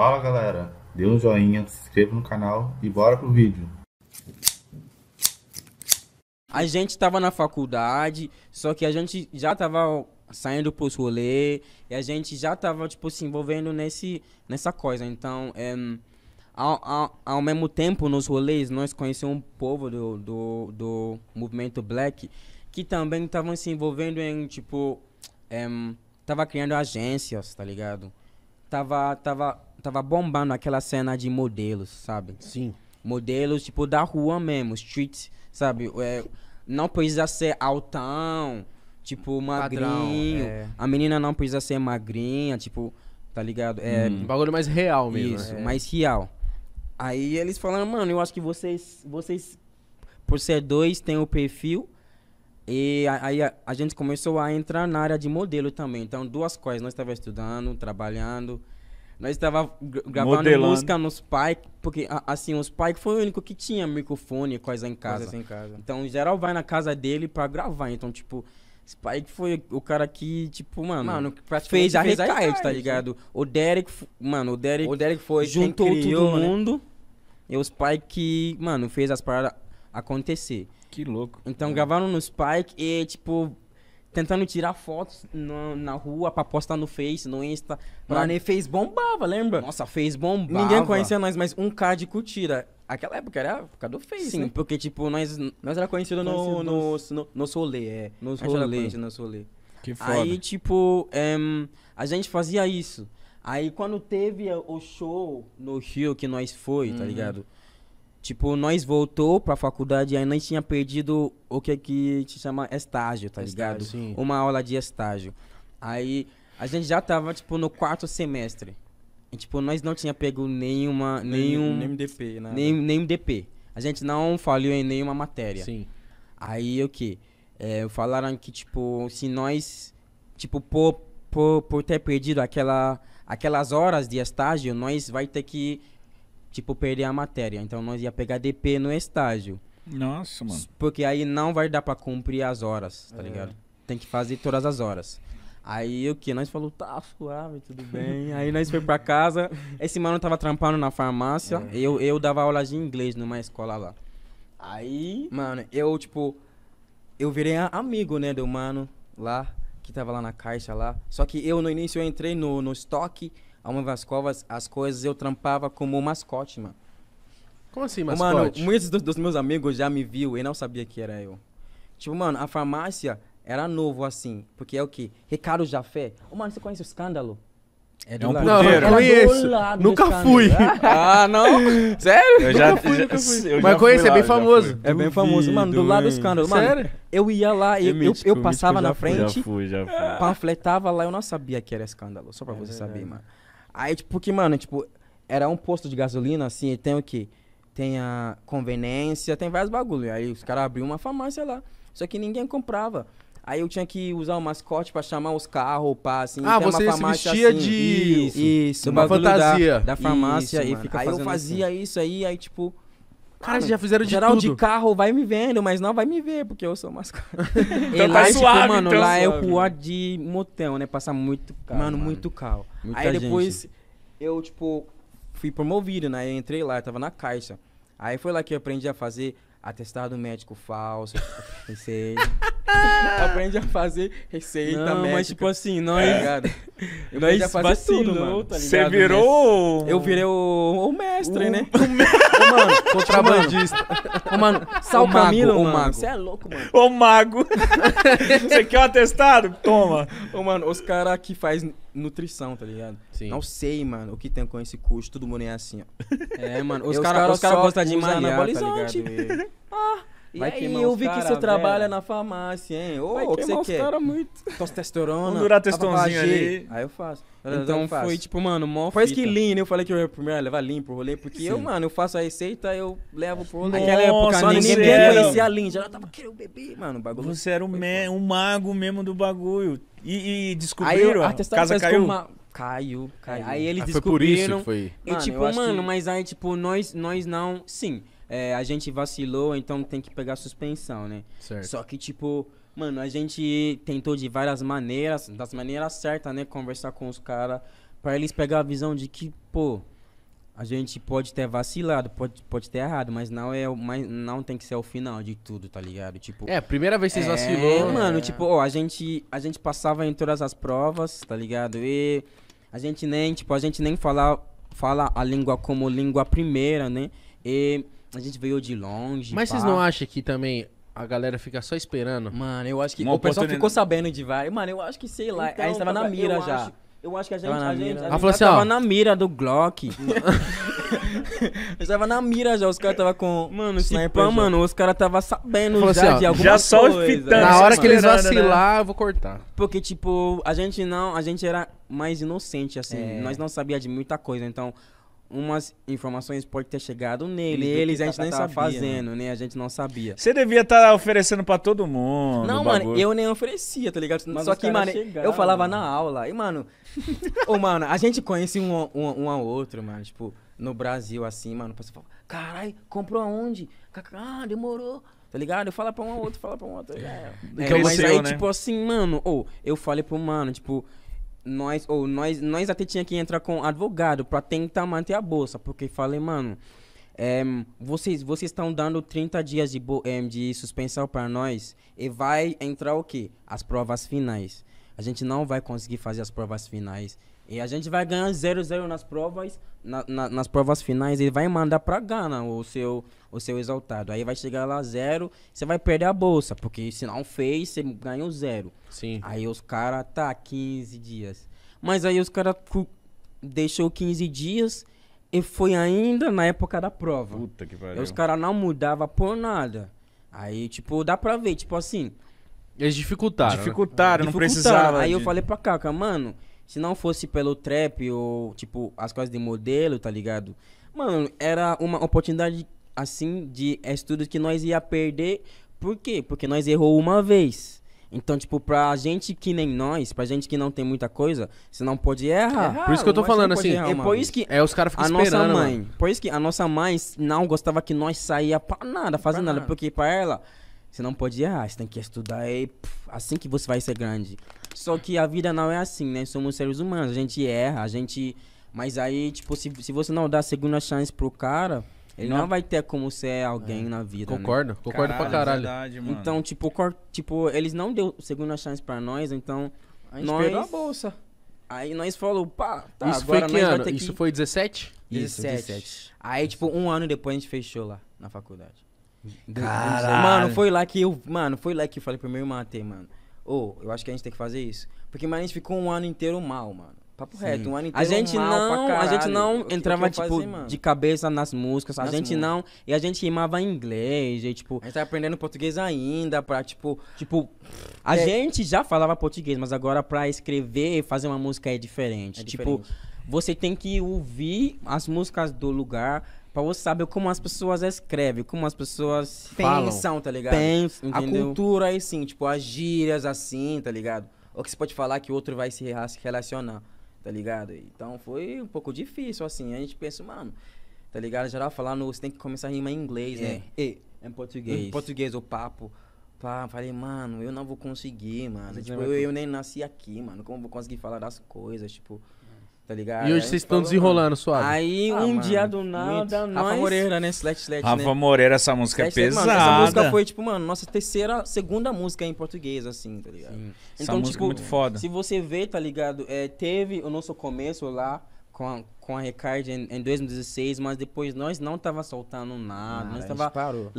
Fala galera, dê um joinha, se inscreva no canal e bora pro vídeo. A gente tava na faculdade, só que a gente já tava saindo pros rolê e a gente já tava, tipo, se envolvendo nesse, nessa coisa. Então, é, ao, ao, ao mesmo tempo, nos rolês, nós conhecemos um povo do, do, do movimento black que também estavam se envolvendo em, tipo, é, tava criando agências, tá ligado? tava, tava, tava bombando aquela cena de modelos, sabe? Sim. Modelos, tipo, da rua mesmo, street, sabe? É, não precisa ser altão, tipo, magrinho. Padrão, é. A menina não precisa ser magrinha, tipo, tá ligado? É, hum. Um bagulho mais real mesmo. Isso, é. mais real. Aí eles falaram, mano, eu acho que vocês, vocês, por ser dois, tem o perfil e aí a, a, gente começou a entrar na área de modelo também. Então, duas coisas. Nós estávamos estudando, trabalhando. Nós estávamos gravando Modelando. música nos Pike, porque assim, os que foi o único que tinha microfone e coisa em casa. Coisa em casa. Então, geral vai na casa dele para gravar. Então, tipo, Spike foi o cara que, tipo, mano, mano fez a Recaix, tá ligado? Né? O Derek, mano, o Derek, o Derek foi juntou criou, todo né? mundo. Né? E o Spike, mano, fez as paradas acontecer. Que louco. Então, gravaram no Spike e, tipo, tentando tirar fotos na, na rua pra postar no Face, no Insta. Mano, nem fez bombava, lembra? Nossa, fez bombava. Ninguém conhecia nós, mas um cara de curtida. Aquela época era por causa do Face, Sim, né? porque, tipo, nós, nós era conhecido no, no, no, no solê, é. no rolê. no rolê. Que foda. Aí, tipo, um, a gente fazia isso. Aí, quando teve o show no Rio que nós foi, tá uhum. tá ligado? Tipo, nós voltou pra faculdade e nós tinha perdido o que é que se chama estágio, tá ligado? Uma aula de estágio. Aí a gente já tava, tipo, no quarto semestre. E, tipo, nós não tinha pego nenhuma, nenhum nenhum... DP MDP, né? Nenhum MDP. A gente não falhou em nenhuma matéria. Sim. Aí, o okay, que? É, falaram que, tipo, se nós, tipo, por, por, por ter perdido aquela, aquelas horas de estágio, nós vai ter que tipo, perder a matéria. Então nós ia pegar DP no estágio. Nossa, mano. Porque aí não vai dar pra cumprir as horas, tá é. ligado? Tem que fazer todas as horas. Aí o que? Nós falou, tá suave, tudo bem. aí nós foi pra casa. Esse mano tava trampando na farmácia. É. Eu, eu dava aula de inglês numa escola lá. Aí, mano, eu, tipo, eu virei amigo, né, do mano lá, que tava lá na caixa lá. Só que eu, no início, eu entrei no, no estoque a uma das covas, as coisas eu trampava como mascote, mano. Como assim, mascote? Mano, muitos dos, dos meus amigos já me viu e não sabia que era eu. Tipo, mano, a farmácia era novo assim, porque é o que Ricardo Jafé. Ô, oh, mano, você conhece o escândalo? É, é um puteiro. Não, conheço. Nunca fui. Ah, não? Sério? Eu já, nunca fui, nunca fui. Eu Mas conheço, é bem famoso. é bem famoso. Mano, do lado do escândalo. Mano, Sério? Eu ia lá, eu, mítico, eu, passava na frente, fui, já fui, já fui. panfletava lá, eu não sabia que era escândalo. Só pra é você saber, mano. Aí, tipo, que, mano, tipo, era um posto de gasolina, assim, tem o quê? Tem a conveniência, tem vários bagulho. Aí os caras abriam uma farmácia lá. Só que ninguém comprava. Aí eu tinha que usar o mascote pra chamar os carros, pá, assim. Ah, você se vestia assim. de... Isso, isso. Uma fantasia. Da, da farmácia isso, e fica Aí eu fazia assim. isso aí, aí, tipo... Cara, vocês já fizeram de geral tudo. de carro vai me vendo, mas não vai me ver, porque eu sou mascote. então tá lá, tá tipo, suave, mano, então lá é suave. é rua de motel, né? Passa muito carro. Mano, mano. muito carro. Muita aí gente. depois eu, tipo, fui promovido, né? Eu entrei lá, eu tava na caixa. Aí foi lá que eu aprendi a fazer atestado médico falso. Tipo, pensei. Ah! Aprende a fazer receita, não, médica. Mas tipo assim, tá nós. Tá eu nós a fazer tudo, mano. Tá Você virou. Né? Eu virei o, o mestre, o... né? O mestre. Ô, mano, tipo contrabandista. Ô, mano, sal o Camilo, mago, mano. Você é louco, mano. Ô, mago. Você quer um atestado? Toma. Ô, mano, os caras que faz nutrição, tá ligado? Sim. Não sei, mano, o que tem com esse curso. Todo mundo é assim, ó. É, mano. Os caras cara, cara gostam de malhar, tá ligado? E... Ah. E aí, eu vi que você trabalha na farmácia, hein? Ô, o que você quer? Cara muito. Tostesterona. durar duratestonzinho ali. Aí eu faço. Então, então foi tipo, mano, mó Foi que lean, né? eu falei que eu ia primeiro ah, levar lean pro rolê, porque Sim. eu, mano, eu faço a receita, eu levo pro rolê. Naquela época, Nossa, ninguém era... conhecia a lean, já tava querendo beber, mano, o bagulho. Você era um, me... um mago mesmo do bagulho. E, e descobriram, aí, a casa caiu. Uma... Caiu, caiu. Ah, aí eles descobriu descobriram. Foi por tipo, isso que foi. E, tipo, mano, que... mas aí, tipo, nós, nós não... Sim, é, a gente vacilou, então tem que pegar suspensão, né? Certo. Só que, tipo, mano, a gente tentou de várias maneiras, das maneiras certas, né? Conversar com os caras, para eles pegar a visão de que, pô, a gente pode ter vacilado, pode, pode ter errado, mas não é mas não tem que ser o final de tudo, tá ligado? Tipo É, primeira vez que vocês é, vacilou. Né? mano, é. tipo, ó, a gente a gente passava em todas as provas, tá ligado? E a gente nem, tipo, a gente nem fala fala a língua como língua primeira, né? E a gente veio de longe. Mas pá. vocês não acham que também a galera fica só esperando? Mano, eu acho que Uma o pessoal ficou sabendo de vários. Mano, eu acho que sei lá. Então, a gente tava na mira eu já. Acho, eu acho que a gente, tava na a gente, mira. gente, a gente assim, tava ó. na mira do Glock. eu tava na mira já, os caras tava com. Mano, se pá, mano, os caras tava sabendo já assim, de alguma já só coisa. Na hora que eles né? vacilar, eu vou cortar. Porque, tipo, a gente não. A gente era mais inocente, assim. É. Nós não sabia de muita coisa. Então, umas informações podem ter chegado neles. a tá, gente tá, nem tá sabia, né? fazendo, né? A gente não sabia. Você devia estar tá oferecendo para todo mundo. Não, mano, eu nem oferecia, tá ligado? Mas Só que, mano, chegaram, eu falava mano. na aula. E, mano, ô, mano, a gente conhece um, um, um ao outro, mano. Tipo, no Brasil, assim, mano, o pessoal fala, carai, comprou aonde? Ah, demorou. Tá ligado? Eu falo pra um outro, falo pra um outro. É, é, é mas aí, né? tipo assim, mano, ou eu falei pro mano, tipo, nós ou nós nós até tinha que entrar com advogado para tentar manter a bolsa, porque falei, mano, é, vocês vocês estão dando 30 dias de, eh, de suspensão para nós e vai entrar o quê? As provas finais a gente não vai conseguir fazer as provas finais. E a gente vai ganhar 0-0 nas provas, na, na, nas provas finais, ele vai mandar para Gana o seu, o seu exaltado. Aí vai chegar lá zero, você vai perder a bolsa, porque se não fez, você ganhou zero. Sim. Aí os caras, tá, 15 dias. Mas aí os caras deixou 15 dias e foi ainda na época da prova. Puta que pariu. E os caras não mudava por nada. Aí, tipo, dá para ver, tipo assim, eles dificultaram. Né? Dificultaram, né? não precisava. Aí de... eu falei pra Caca, mano, se não fosse pelo trap ou, tipo, as coisas de modelo, tá ligado? Mano, era uma oportunidade, assim, de estudo que nós ia perder. Por quê? Porque nós errou uma vez. Então, tipo, pra gente que nem nós, pra gente que não tem muita coisa, você não pode errar. por isso que eu tô falando assim. Errar, é por isso que é, os caras ficam esperando. A nossa mãe. Por isso que a nossa mãe não gostava que nós saía pra nada, fazendo pra nada. Porque pra ela, você não pode errar, você tem que estudar e puf, assim que você vai ser grande. Só que a vida não é assim, né? Somos seres humanos, a gente erra, a gente. Mas aí, tipo, se, se você não dá a segunda chance pro cara, ele não, não vai ter como ser alguém é. na vida. Concordo, né? concordo caralho, pra caralho. Verdade, então, tipo, cor, tipo, eles não deu segunda chance pra nós, então. A gente nós... pegou a bolsa. Aí nós falou, pá, tá, Isso agora foi que ano? Isso que... foi 17? 17. 17. Aí, tipo, um ano depois a gente fechou lá na faculdade. Caralho. Mano, foi lá que eu. Mano, foi lá que eu falei pro meu mate, mano. Ô, oh, eu acho que a gente tem que fazer isso. Porque, mano, a gente ficou um ano inteiro mal, mano. Papo Sim. reto, um ano inteiro a gente mal não, A gente não entrava, tipo, de cabeça nas músicas. Nas a gente músicas. não... E a gente rimava inglês, e, tipo... A gente tava aprendendo português ainda pra, tipo... Tipo, a é. gente já falava português, mas agora pra escrever e fazer uma música é diferente. É tipo, diferente. Tipo, você tem que ouvir as músicas do lugar Pra você saber como as pessoas escrevem, como as pessoas Falam. pensam, tá ligado? Pensam, A cultura aí sim, tipo, as gírias assim, tá ligado? Ou que você pode falar que o outro vai se relacionar, tá ligado? Então foi um pouco difícil, assim. A gente pensa, mano, tá ligado? Geral falando, você tem que começar a rimar em inglês, né? é. né? É, em português. Em português, o papo. Pá, falei, mano, eu não vou conseguir, mano. É tipo, eu, eu, nem nasci aqui, mano. Como vou conseguir falar das coisas, tipo... Tá ligado? E hoje vocês estão desenrolando, suave. Aí ah, um mano, dia do nada, muito. nós... Rafa Moreira, né? Slash Slash, Rafa né? Moreira, essa música Slash, é pesada. Mano, essa música foi, tipo, mano, nossa terceira, segunda música em português, assim, tá ligado? Sim. Então, essa é tipo, é muito foda. se você ver tá ligado? É, teve o nosso começo lá com a, com a Recard em, em 2016, mas depois nós não tava soltando nada. Ah, nós tava parou.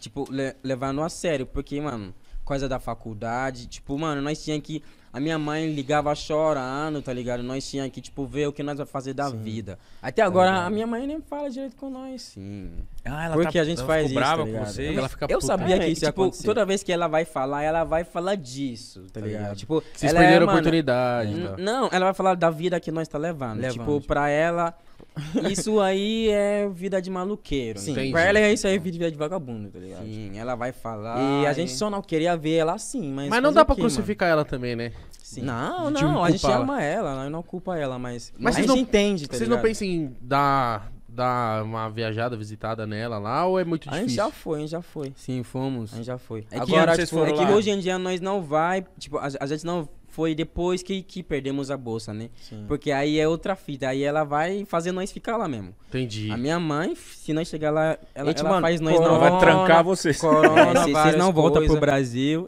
tipo, le, levando a sério, porque, mano, coisa da faculdade, tipo, mano, nós tinha que... A minha mãe ligava chorando, tá ligado? Nós tinha que, tipo, ver o que nós vamos fazer da sim. vida. Até agora, é. a minha mãe nem fala direito com nós, sim. Ah, ela Porque tá, a gente faz isso, brava tá com vocês. Ela fica Eu puta. sabia é, que, tipo, tipo toda vez que ela vai falar, ela vai falar disso, tá, tá ligado? ligado? Tipo, Vocês ela perderam é, a mano, oportunidade. Tá? Não, ela vai falar da vida que nós tá levando. Tipo, levando. Tipo, pra ela Isso aí é vida de maluqueiro. Né? Sim. Entendi. Pra ela é isso aí, é vida de vagabundo, tá ligado? Sim, ela vai falar. E a gente só não queria ver ela assim, mas. Mas não dá pra quê, crucificar mano? ela também, né? Sim. Não, não, não a gente ela. ama ela, não culpa ela, mas. Mas a gente não, entende, tá Vocês não pensam em dar, dar uma viajada, visitada nela lá, ou é muito difícil? A gente já foi, a gente já foi. Sim, fomos. A gente já foi. É Agora, que, tipo, é que é hoje em dia nós não vai. Tipo, a, a gente não foi depois que, que perdemos a bolsa, né? Sim. Porque aí é outra fita, aí ela vai fazer nós ficar lá mesmo. Entendi. A minha mãe, se nós chegar lá, ela, Gente, ela mano, faz nós corona, não. Vai trancar vocês. Corona, é, vocês não voltam pro Brasil.